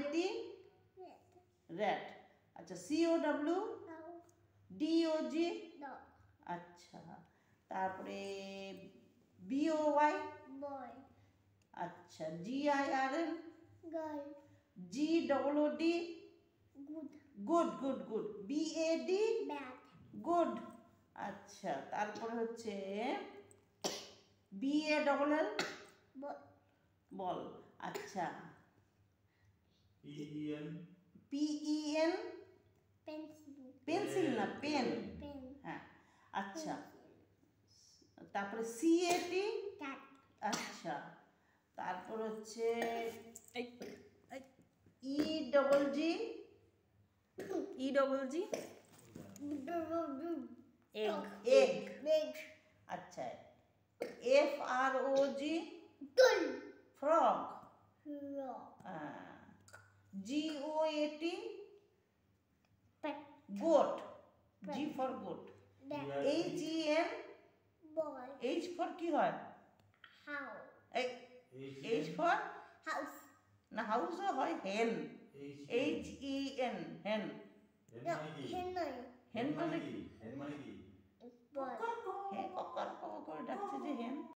এটি রেড আচ্ছা CO W O জি আচ্ছা তারপরে বিও ওয়াই আচ্ছা G I R L G double O D good good good B A D good আচ্ছা তারপরে হচ্ছে B A double L ball আচ্ছা পিইএন পিইএন পেন্সিল না পেন হ্যাঁ আচ্ছা তারপরে সিএটি আচ্ছা তারপর হচ্ছে E double G E double G egg egg আচ্ছা F R O G frog frog G O A T goat g for goat G e n ball h for কি হয় House. h for house না house হয় hen h e n hen hen Hen কি hen মানে কি বল